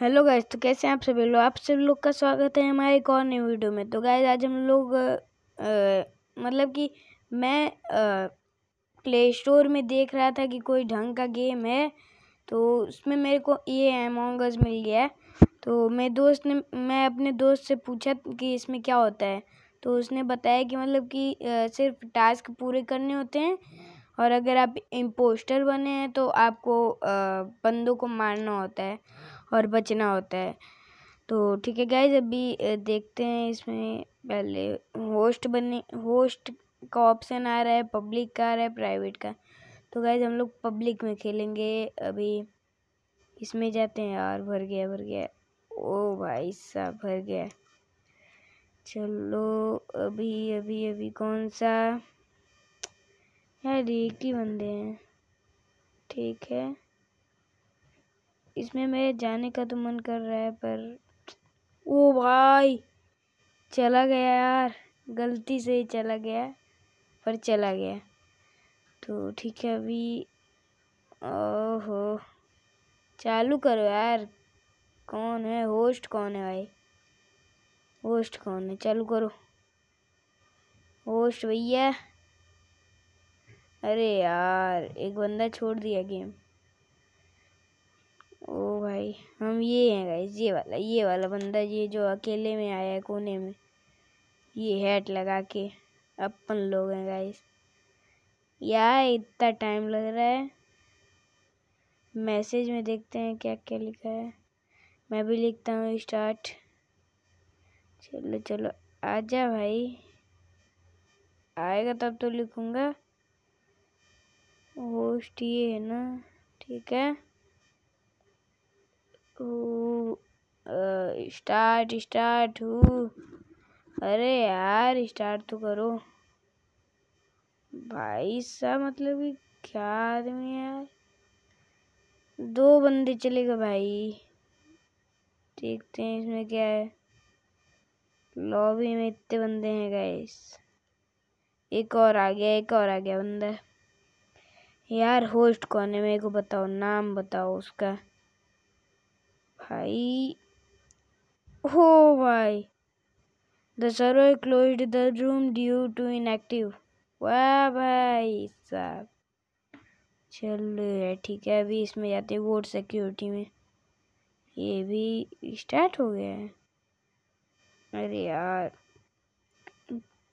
hello guys तो कैसे हैं आप सभी लोग आप सभी लोग का स्वागत है हमारे एक और नई वीडियो में तो गाइज आज हम लोग मतलब कि मैं आ, प्ले स्टोर में देख रहा था कि कोई ढंग का गेम है तो उसमें मेरे को ये एमोंगस मिल गया है तो मैं दोस्त ने मैं अपने दोस्त से पूछा कि इसमें क्या होता है तो उसने बताया कि मतलब कि सिर्फ टास्क पूरे करने होते हैं और अगर आप इम्पोस्टर बने हैं तो आपको बंदों को मारना होता है और बचना होता है तो ठीक है गाइज अभी देखते हैं इसमें पहले होस्ट बनने होस्ट का ऑप्शन आ रहा है पब्लिक का आ रहा है प्राइवेट का तो गाइज हम लोग पब्लिक में खेलेंगे अभी इसमें जाते हैं यार भर गया भर गया ओ भाई साहब भर गया चलो अभी अभी अभी कौन सा यार एक ही बंदे हैं ठीक है इसमें मेरे जाने का तो मन कर रहा है पर ओ भाई चला गया यार गलती से ही चला गया पर चला गया तो ठीक है अभी ओहो चालू करो यार कौन है होस्ट कौन है भाई होस्ट कौन है चालू करो होस्ट भैया अरे यार एक बंदा छोड़ दिया गेम ओ भाई हम ये हैं गाइस ये वाला ये वाला बंदा ये जो अकेले में आया है कोने में ये हेड लगा के अपन लोग हैं गाइस यार इतना टाइम लग रहा है मैसेज में देखते हैं क्या क्या लिखा है मैं भी लिखता हूँ स्टार्ट चलो चलो आजा भाई आएगा तब तो लिखूँगा होस्ट ये है ना ठीक है स्टार्ट स्टार्ट हु अरे यार स्टार्ट तो करो भाई साहब मतलब कि क्या आदमी यार दो बंदे चलेगा भाई देखते हैं इसमें क्या है लॉबी में इतने बंदे हैं गए एक और आ गया एक और आ गया बंदा यार होस्ट कौन है मेरे को बताओ नाम बताओ उसका भाई हो भाई the server close the room due to inactive वाह भाई साहब चलो ठीक है अभी इसमें जाते हैं वोट सिक्योरिटी में ये भी स्टार्ट हो गया है अरे यार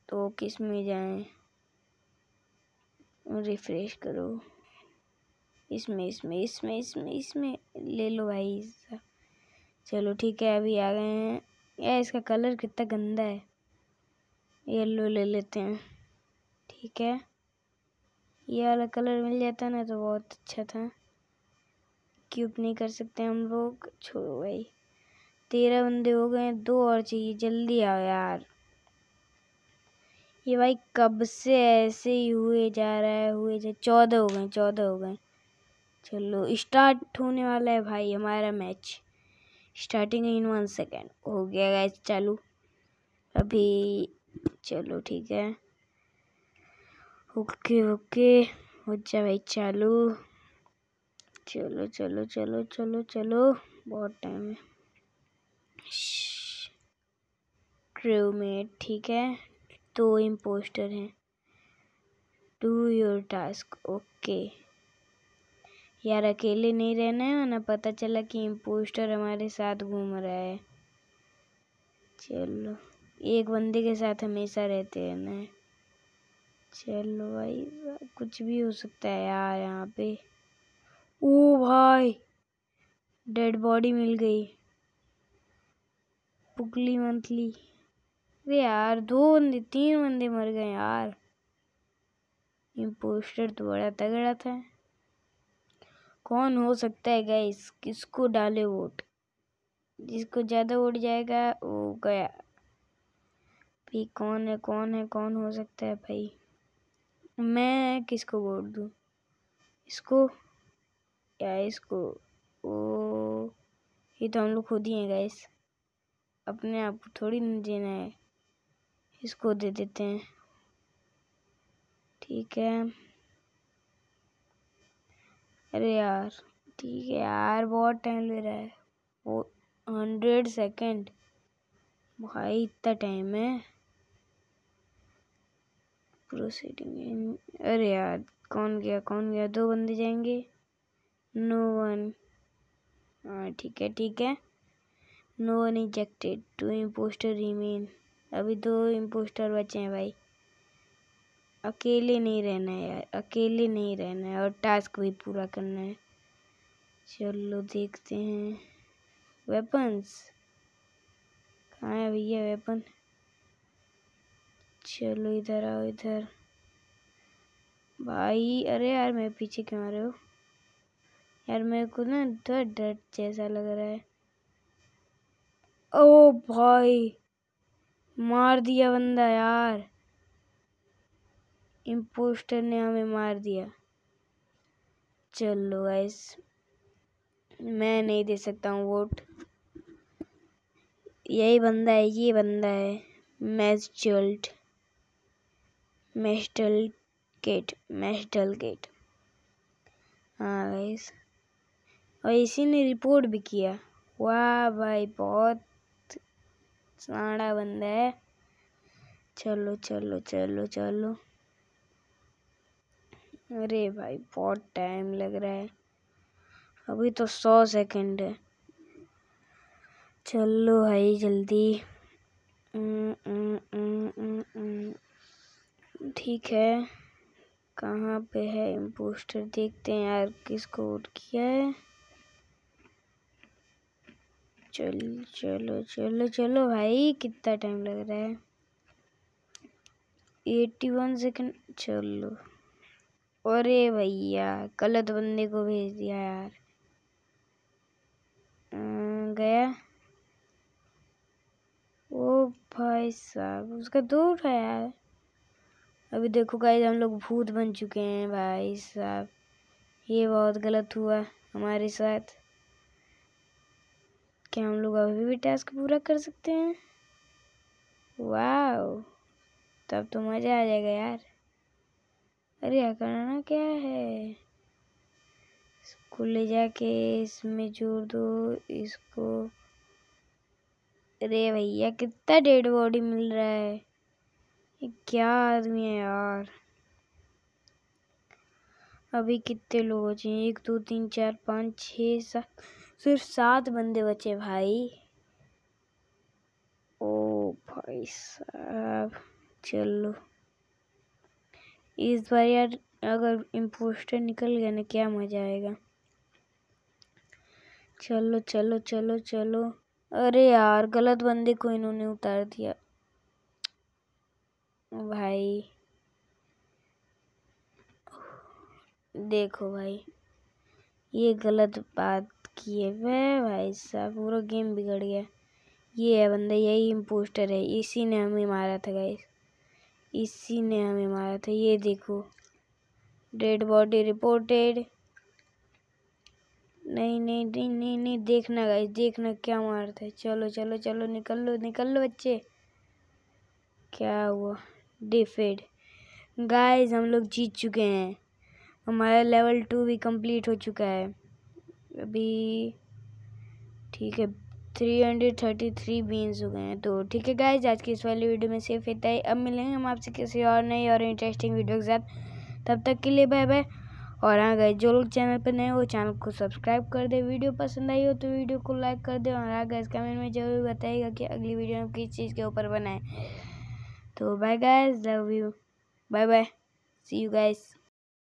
तो किस में जाएं रिफ्रेश करो इसमें इसमें इसमें इसमें इसमें ले लो भाई साहब चलो ठीक है अभी आ गए हैं यार इसका कलर कितना गंदा है येलो ले लेते हैं ठीक है ये वाला कलर मिल जाता ना तो बहुत अच्छा था क्यूब नहीं कर सकते हम लोग छोड़ो भाई तेरह बंदे हो गए दो और चाहिए जल्दी आओ यार ये भाई कब से ऐसे ही हुए जा रहा है हुए जा चौदह हो गए चौदह हो गए चलो स्टार्ट होने वाला है भाई हमारा match starting in one second हो गया गैस चालू अभी चलो ठीक है ओके ओके हो जा भाई चालू चलो चलो चलो चलो चलो बहुत टाइम है क्रूमेट ठीक है दो इम्पोस्टर हैं डू योर टास्क ओके यार अकेले नहीं रहना है ना पता चला कि इम्पोस्टर हमारे साथ घूम रहा है चलो एक बंदे के साथ हमेशा रहते हैं ना चलो भाई कुछ भी हो सकता है यार यहाँ पे ओ भाई डेड बॉडी मिल गई पुगली मंथली अरे यार दो बंदे तीन बंदे मर गए यार इम्पोस्टर तो बड़ा तगड़ा था कौन हो सकता है गैस किसको डाले वोट जिसको ज़्यादा वोट जाएगा वो गया भाई कौन है कौन है कौन हो सकता है भाई मैं किसको वोट दूँ इसको या इसको ओ ये तो हम लोग खुद ही हैं गैस अपने आप को थोड़ी नहीं देना है इसको दे देते हैं ठीक है अरे यार ठीक है यार बहुत टाइम ले रहा है वो हंड्रेड सेकेंड भाई इतना टाइम है प्रोसीडिंग अरे यार कौन गया कौन गया दो बंदे जाएंगे नो वन हाँ ठीक है ठीक है no one ejected two impostor remain अभी दो इम्पोस्टर बचे हैं भाई अकेले नहीं रहना है यार अकेले नहीं रहना है और टास्क भी पूरा करना है चलो देखते हैं वेपन्स कहाँ है भैया वेपन चलो इधर आओ इधर भाई अरे यार मैं पीछे क्यों आ रहे हो यार मेरे को ना थोड़ा डर जैसा लग रहा है ओ भाई मार दिया बंदा यार इम्पोस्टर ने हमें मार दिया चलो गाइस मैं नहीं दे सकता हूँ वोट यही बंदा है ये बंदा है मैचल्ट मैस्टल गेट मैस्टल गेट हाँ गाइस और इसी ने रिपोर्ट भी किया वाह भाई बहुत साड़ा बंदा है चलो चलो चलो चलो अरे भाई बहुत टाइम लग रहा है अभी तो सौ सेकंड है चलो भाई जल्दी हम्म, हम्म, हम्म, ठीक है कहाँ पे है इम्पोस्टर देखते हैं यार किसको को किया है चलो चलो चलो चलो भाई कितना टाइम लग रहा है एट्टी वन सेकेंड चलो अरे भैया गलत बंदे को भेज दिया यार हम्म, गया ओ भाई साहब उसका दूर है यार अभी देखो गाइज हम लोग भूत बन चुके हैं भाई साहब ये बहुत गलत हुआ हमारे साथ क्या हम लोग अभी भी टास्क पूरा कर सकते हैं वाह तब तो मज़ा आ जाएगा यार अरे करना क्या है इसको ले जाके इसमें जोड़ दो इसको अरे भैया कितना डेड बॉडी मिल रहा है ये क्या आदमी है यार अभी कितने लोग बचे हैं एक दो तीन चार पाँच छः सात सिर्फ सात बंदे बचे भाई ओ भाई साहब चलो इस बार यार अगर इम्पोस्टर निकल गया ना क्या मज़ा आएगा चलो चलो चलो चलो अरे यार गलत बंदे को इन्होंने उतार दिया भाई देखो भाई ये गलत बात की है वह भाई साहब पूरा गेम बिगड़ गया ये है बंदा यही इम्पोस्टर है इसी ने हमें मारा था गाइस इसी ने हमें मारा था ये देखो डेड बॉडी रिपोर्टेड नहीं नहीं नहीं नहीं नहीं देखना गाइस देखना क्या मारता है चलो चलो चलो निकल लो निकल लो बच्चे क्या हुआ डिफेड गाइस हम लोग जीत चुके हैं हमारा लेवल टू भी कंप्लीट हो चुका है अभी ठीक है three hundred thirty three beans हो गए हैं तो ठीक है गाइज आज की इस वाली वीडियो में सिर्फ इतना ही अब मिलेंगे हम आपसे किसी और नई और इंटरेस्टिंग वीडियो के साथ तब तक के लिए बाय बाय और हाँ गए जो लोग चैनल पर नए हो चैनल को सब्सक्राइब कर दे वीडियो पसंद आई हो तो वीडियो को लाइक कर दे और हाँ गए कमेंट में जरूर बताइएगा कि अगली वीडियो हम किस चीज़ के ऊपर बनाएं तो bye guys love you bye bye see you guys